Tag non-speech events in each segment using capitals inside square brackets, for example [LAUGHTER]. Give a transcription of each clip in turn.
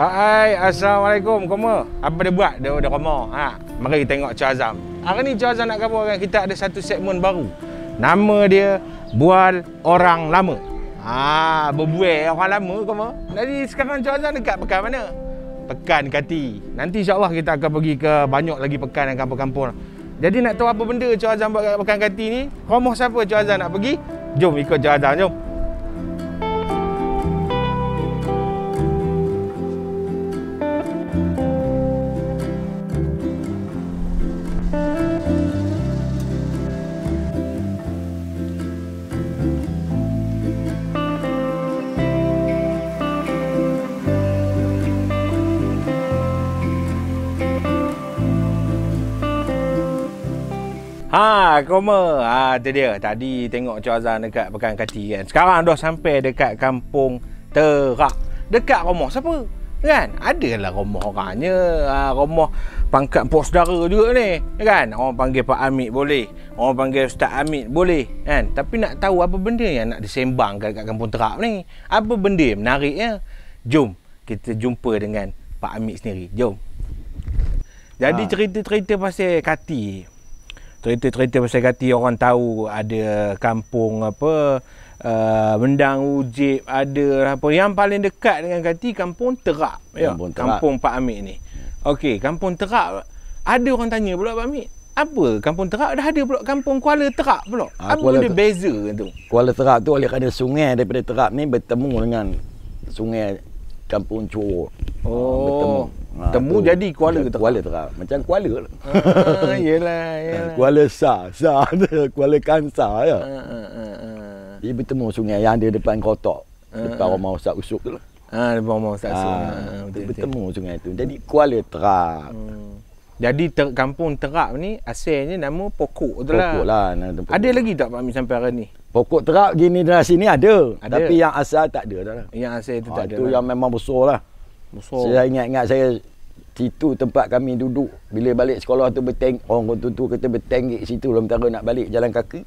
Hai, Assalamualaikum. Koma. Apa dia buat? Dia dah koma. Ha. Mari kita tengok Cik Azam. Hari ni Cik Azam nak kabar dengan kita ada satu segmen baru. Nama dia Bual Orang Lama. Ha, berbuai orang lama koma. Jadi sekarang Cik Azam dekat pekan mana? Pekan Kati. Nanti insya kita akan pergi ke banyak lagi pekan dan kampung-kampung. Jadi nak tahu apa benda Cik Azam buat kat pekan Kati ni? Koma siapa Cik Azam nak pergi? Jom ikut Cik Azam jom. Ha, koma. Ha, tu dia. Tadi tengok Cik Azan dekat Pekan Kati kan. Sekarang dah sampai dekat kampung Terak. Dekat rumah siapa? Kan? Adalah rumah orangnya. Ha, rumah pangkat pos dara juga ni. Kan? Orang panggil Pak Amit boleh. Orang panggil Ustaz Amit boleh. Kan? Tapi nak tahu apa benda yang nak disembangkan dekat kampung Terak ni. Apa benda yang menariknya? Jom kita jumpa dengan Pak Amit sendiri. Jom. Jadi ha. cerita-cerita pasal Kati cerita-cerita pasal kati orang tahu ada kampung apa uh, Mendang Ujib ada apa yang paling dekat dengan kati kampung Terak ya, kampung ya terak. kampung Pak Amik ni okey kampung Terak ada orang tanya pula Pak Amik apa kampung Terak dah ada pula kampung Kuala Terak pula ha, apa Kuala benda ter- beza tu Kuala Terak tu oleh kerana sungai daripada Terak ni bertemu dengan sungai kampung Chuo oh bertemu ha, temu tu, jadi kuala macam kuala terap macam kuala ah, yelah, [LAUGHS] yelah. Ha, kuala sa sa kuala kansa ya ah, ah, ah, ah. dia bertemu sungai yang ada depan kotak ah, ah. depan ah. rumah usak usuk tu lah ha, depan rumah usak usuk ha, ha, bertemu sungai tu jadi kuala terap hmm. Jadi ter, kampung terap ni asalnya nama pokok tu lah. Pokok lah. Nama pokok. Ada lagi tak Pak Amin sampai hari ni? Pokok terap gini dah sini ada. ada. Tapi yang asal tak ada dah lah. Yang asal tu ha, tak ada. Itu lah. yang memang besar lah. Besar. Saya ingat-ingat saya situ tempat kami duduk bila balik sekolah tu beteng orang kau tu kata bertenggek situ lah mentara nak balik jalan kaki.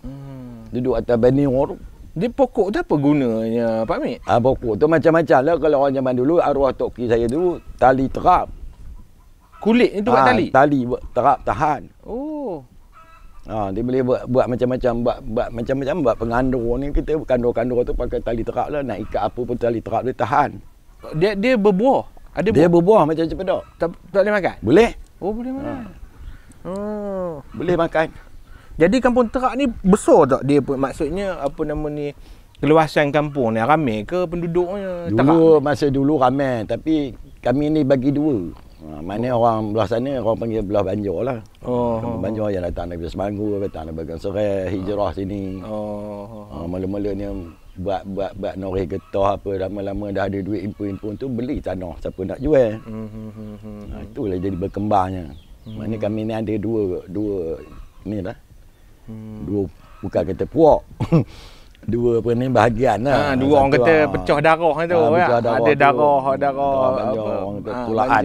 Hmm. Duduk atas banding orang. Di pokok tu apa gunanya Pak Mik? Ah, pokok tu macam-macam lah. Kalau orang zaman dulu, arwah Toki saya dulu, tali terap. Kulit itu buat ha, tali? Tali buat terap, tahan. Oh. Ha, dia boleh buat, buat macam-macam, buat, buat macam-macam, buat pengandung ni. Kita kandung-kandung tu pakai tali terap lah. Nak ikat apa pun tali terap dia tahan dia dia berbuah. Ada buah. Dia berbuah macam cempedak. Tak tak boleh makan? Boleh. Oh, boleh makan. Ha. Oh, boleh makan. Jadi kampung Terak ni besar tak dia pun maksudnya apa nama ni keluasan kampung ni ramai ke penduduknya? Dulu terak? masa dulu ramai tapi kami ni bagi dua. Ha, mana oh. orang belah sana orang panggil belah Banjar lah. Oh. Kampung Banjar yang datang dari Semanggu, datang dari Bagan Serai, hijrah oh. sini. Oh. Ha, ni buat buat buat nori getah apa lama-lama dah ada duit impun-impun tu beli tanah siapa nak jual. Hmm hmm ha, itulah jadi berkembangnya. Hmm. Maknanya kami ni ada dua dua ni lah. Hmm. Dua bukan kata puak. [LAUGHS] dua apa ni bahagian lah. Ha, dua orang kata ha, pecah darah tu. Ha, ya. pecah darah ada tu, darah, darah, darah banjar, Orang kata ha,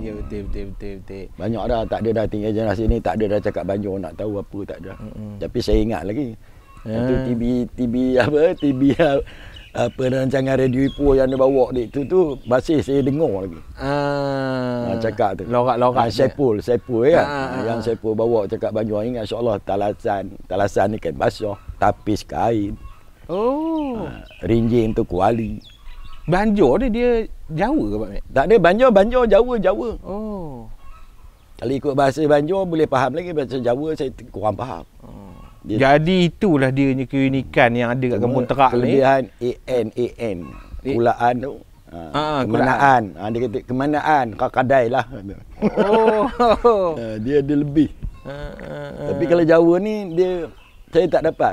Ya betul, betul betul betul Banyak dah tak ada dah tinggal jalan sini tak ada dah cakap banjo nak tahu apa tak ada. Hmm. Tapi saya ingat lagi itu ah. TV TV apa TV [LAUGHS] apa rancangan radio Ipoh yang dia bawa dia tu tu masih saya dengar lagi. Ah. Ha, cakap tu. Lorak-lorak ha, ah, Sepul, Sepul kan. Ha, ya. yang Sepul bawa cakap banyu ingat insya-Allah talasan, talasan ni kan basah, tapis kain. Oh. Ha, rinjing tu kuali. Banjor ni dia Jawa ke Pak Mek? Tak ada Banjor, Banjor Jawa, Jawa. Oh. Kalau ikut bahasa Banjor boleh faham lagi bahasa Jawa saya kurang faham dia jadi itulah dia punya keunikan yang ada kat kampung terak ni kelebihan AN AN eh. kulaan tu ha, ah, ah kemanaan ha, dia kata kemanaan kakadai lah oh. [LAUGHS] Ah, dia ada lebih ah, tapi kalau Jawa ni dia saya tak dapat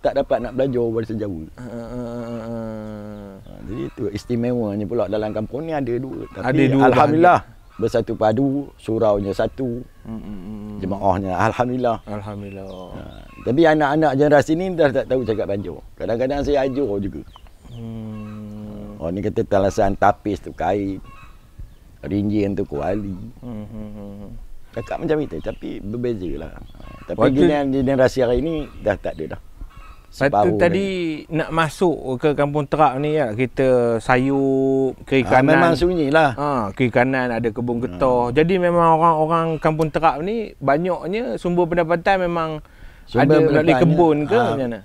tak dapat nak belajar bahasa Jawa ah, ha, jadi itu istimewanya pula dalam kampung ni ada dua tapi ada dua Alhamdulillah bahagian bersatu padu surau-nya satu hmm, hmm, hmm, hmm jemaahnya alhamdulillah alhamdulillah ha. tapi anak-anak generasi ni dah tak tahu cakap banjo kadang-kadang saya ajur juga hmm orang oh, ni kata talasan tapis tu kain ringgian tu kuali hmm hmm cakap macam itu tapi berbeza lah. Ha, tapi Waktu... generasi hari ini dah tak ada dah sebab tadi ni. nak masuk ke kampung terak ni ya, kita sayur, kiri ah, kanan. memang sunyi lah. Ha, ah, kiri kanan ada kebun getah. Ha. Jadi memang orang-orang kampung terak ni banyaknya sumber pendapatan memang sumber ada melalui kebun ke ha, macam mana?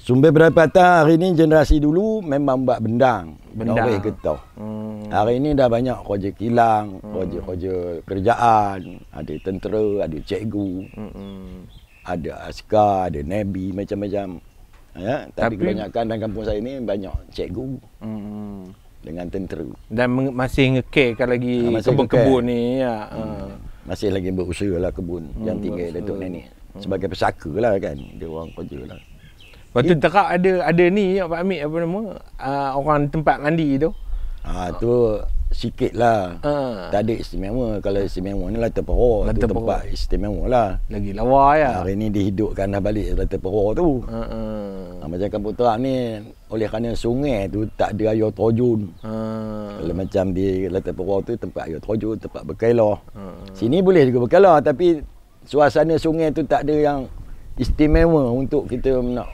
Sumber pendapatan hari ni generasi dulu memang buat bendang. Bendang. Norek getah. Hmm. Hari ni dah banyak kerja kilang, hmm. kerja, kerja kerjaan, ada tentera, ada cikgu. Hmm. Ada askar, ada nabi, macam-macam. Ya, tapi, tapi kebanyakan dalam kampung saya ni banyak cikgu. Hmm. Dengan tentera. Dan masih ngekekkan lagi ah, kebun-kebun ni. Ya. Hmm. Ah. Masih lagi berusaha lah kebun hmm, yang tinggal berusaha. Datuk Nenek. Hmm. Sebagai pesaka lah kan. Dia orang kerja lah. Lepas tu terak ada, ada ni Pak Amik apa nama. Uh, orang tempat mandi tu. Ah ha, tu sikit lah. Ha. Tak ada istimewa. Kalau istimewa ni Lata Perhor. Lata tu tempat istimewa lah. Lagi lawa ya. Hari ni dihidupkan dah balik Lata Perhor tu. Ha. ha. ha macam Kampung Terang ni, oleh kerana sungai tu tak ada air terjun. Ha. Kalau macam di Lata Perhor tu, tempat air terjun, tempat berkailah. Ha, ha. Sini boleh juga berkailah. Tapi suasana sungai tu tak ada yang istimewa untuk kita nak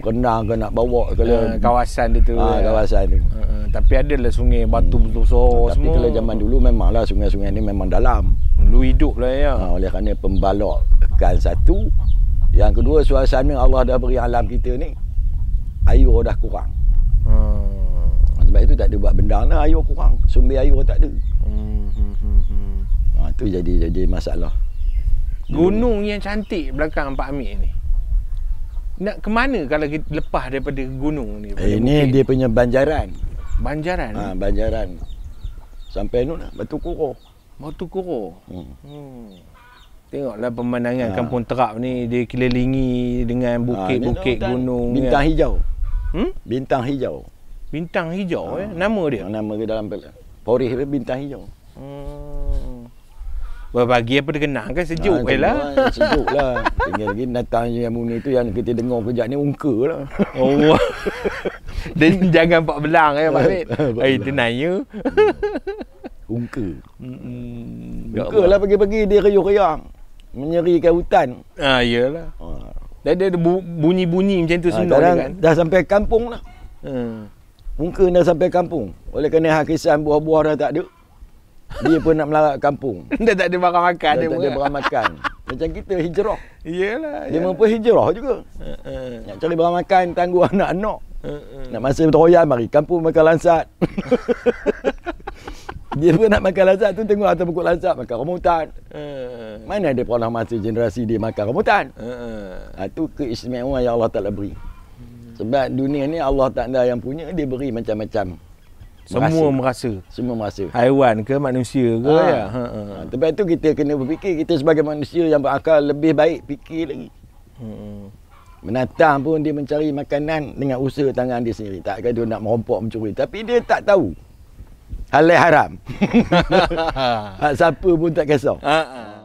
kena ke nak bawa kalau ha. kawasan dia tu. Ha. Ya. kawasan tu. Ha. ha tapi ada lah sungai batu hmm. besar-besar tapi semua. kalau zaman dulu memanglah sungai-sungai ni memang dalam lu hidup lah ya ha, oleh kerana pembalok kan satu yang kedua suasana Allah dah beri alam kita ni air dah kurang hmm. sebab itu tak ada buat benda lah air kurang sumber air tak ada hmm. Hmm. Ha, tu jadi jadi masalah gunung yang cantik belakang Pak Amir ni nak ke mana kalau kita lepas daripada gunung ni? Eh, ini dia punya banjaran. Banjaran? ha, Banjaran. Sampai tu lah, Batu Kuro. Batu Kuro? Hmm. hmm. Tengoklah pemandangan ha. kampung terap ni, dia kelilingi dengan ah, bukit-bukit ha, gunung. Bintang kan. hijau. Hmm? Bintang hijau. Bintang hijau ha. eh? Nama dia? Nama dia dalam pelan. Porih dia bintang hijau. Hmm. Berbagi apa dia kenal kan? Sejuk ha, lah. Sejuk lah. Tinggal lagi datang yang bunyi tu yang kita dengar kejap ni, ungka lah. Oh. [LAUGHS] Dan [LAUGHS] jangan pak belang ya Pak Fit. Hai tenanya. Ungke. Hmm. Ungke lah pagi-pagi dia riuh-riuh. Menyerikan hutan. Ah ha, iyalah. Ha. dia ada bunyi-bunyi macam tu ha, semua kan. Dah sampai kampung lah. Hmm. Ungke dah sampai kampung. Oleh kerana hakisan buah-buah dah tak ada. Dia pun nak melarat kampung. [LAUGHS] dia tak ada barang makan dia. Tak ada barang makan. Macam kita hijrah. Iyalah. Dia ya. mampu hijrah juga. Uh, uh. Nak cari barang makan tangguh [LAUGHS] anak-anak. Uh-uh. Nak masa royal mari kampung makan lansat. [LAUGHS] dia pun nak makan lansat tu tengok atas pokok lansat makan rambutan. Uh. Uh-uh. Mana ada pernah masa generasi dia makan rambutan? Uh. Uh-uh. Ha, ah, tu keistimewaan yang Allah Taala beri. Sebab dunia ni Allah tak ada yang punya dia beri macam-macam. Semua merasa. merasa. Semua merasa. Haiwan ke manusia ke. Ha. Ya. Ha, ha. ha. Ah, sebab itu kita kena berfikir. Kita sebagai manusia yang berakal lebih baik fikir lagi. Hmm. Menatang pun dia mencari makanan dengan usaha tangan dia sendiri. Tak kata dia nak merompok mencuri. Tapi dia tak tahu. Hal yang haram. [LAUGHS] Siapa pun tak kisah. Uh-uh.